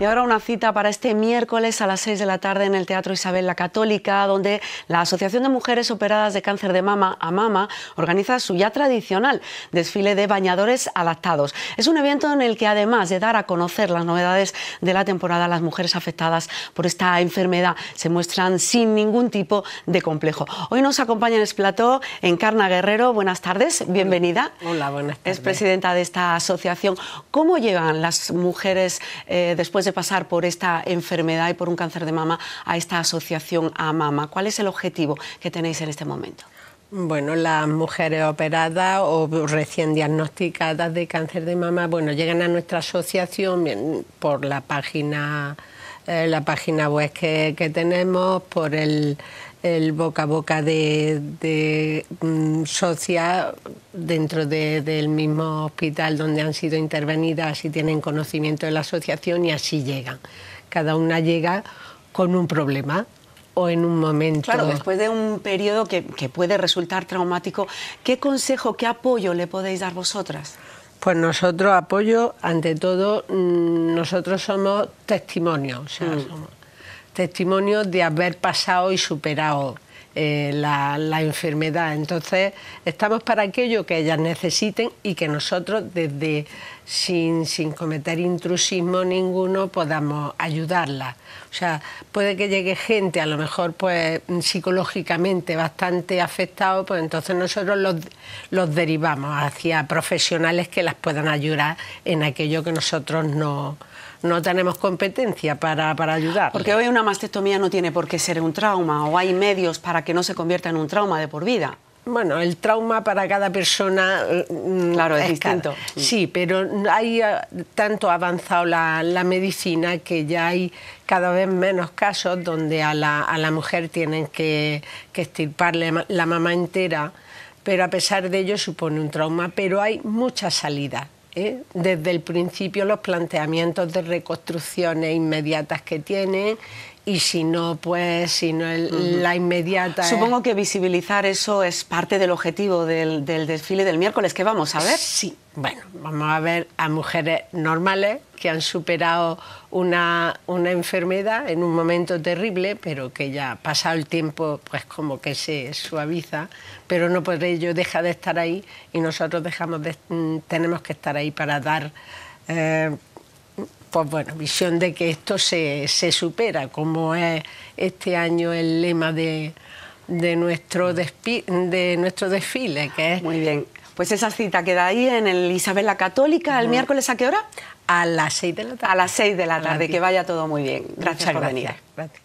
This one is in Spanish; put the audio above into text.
Y ahora una cita para este miércoles a las 6 de la tarde en el Teatro Isabel la Católica, donde la Asociación de Mujeres Operadas de Cáncer de Mama, a Mama... organiza su ya tradicional desfile de bañadores adaptados. Es un evento en el que además de dar a conocer las novedades de la temporada, las mujeres afectadas por esta enfermedad se muestran sin ningún tipo de complejo. Hoy nos acompaña en plató Encarna Guerrero. Buenas tardes, bienvenida. Hola, buenas tardes. Es presidenta de esta asociación. ¿Cómo llegan las mujeres eh, después de pasar por esta enfermedad y por un cáncer de mama a esta asociación a mama. ¿Cuál es el objetivo que tenéis en este momento? Bueno, las mujeres operadas o recién diagnosticadas de cáncer de mama, bueno, llegan a nuestra asociación por la página, eh, la página web que tenemos, por el el boca a boca de, de mm, socia dentro del mismo hospital donde han sido intervenidas, y tienen conocimiento de la asociación y así llegan. Cada una llega con un problema o en un momento. Claro, después de un periodo que, puede resultar traumático, ¿qué consejo, qué apoyo le podéis dar vosotras? Pues nosotros apoyo, ante todo, mm, nosotros somos testimonio, mm testimonio de haber pasado y superado eh, la, la, enfermedad. Entonces, estamos para aquello que ellas necesiten y que nosotros desde sin, sin cometer intrusismo ninguno, podamos ayudarla. O sea, puede que llegue gente, a lo mejor pues psicológicamente bastante afectado, pues entonces nosotros los, los derivamos hacia profesionales que las puedan ayudar en aquello que nosotros no, no tenemos competencia para, para ayudar. Porque hoy una mastectomía no tiene por qué ser un trauma o hay medios para que no se convierta en un trauma de por vida. Bueno, el trauma para cada persona mm, claro, es, distinto. Sí, pero hay eh, tanto avanzado la, medicina que ya hay cada vez menos casos donde a la, a la mujer tienen que, que estirparle la mamá entera, pero a pesar de ello supone un trauma. Pero hay muchas salidas. ¿eh? desde el principio los planteamientos de reconstrucciones inmediatas que tienen y si no, pues, si no la inmediata. Supongo que visibilizar eso es parte del objetivo del, desfile del miércoles, que vamos a ver. Sí, bueno, vamos a ver a mujeres normales que han superado una, enfermedad en un momento terrible, pero que ya ha pasado el tiempo, pues como que se suaviza, pero no por ello deja de estar ahí y nosotros dejamos de, mm, tenemos que estar ahí para dar. Eh, pues bueno, visión de que esto se, se supera, como es este año el lema de, nuestro, de nuestro desfile, que es... Muy bien. Pues esa cita queda ahí en el Isabel la Católica, el miércoles a qué hora? A las seis de la tarde. A las seis de la tarde, que vaya todo muy bien. Gracias, por venir. gracias.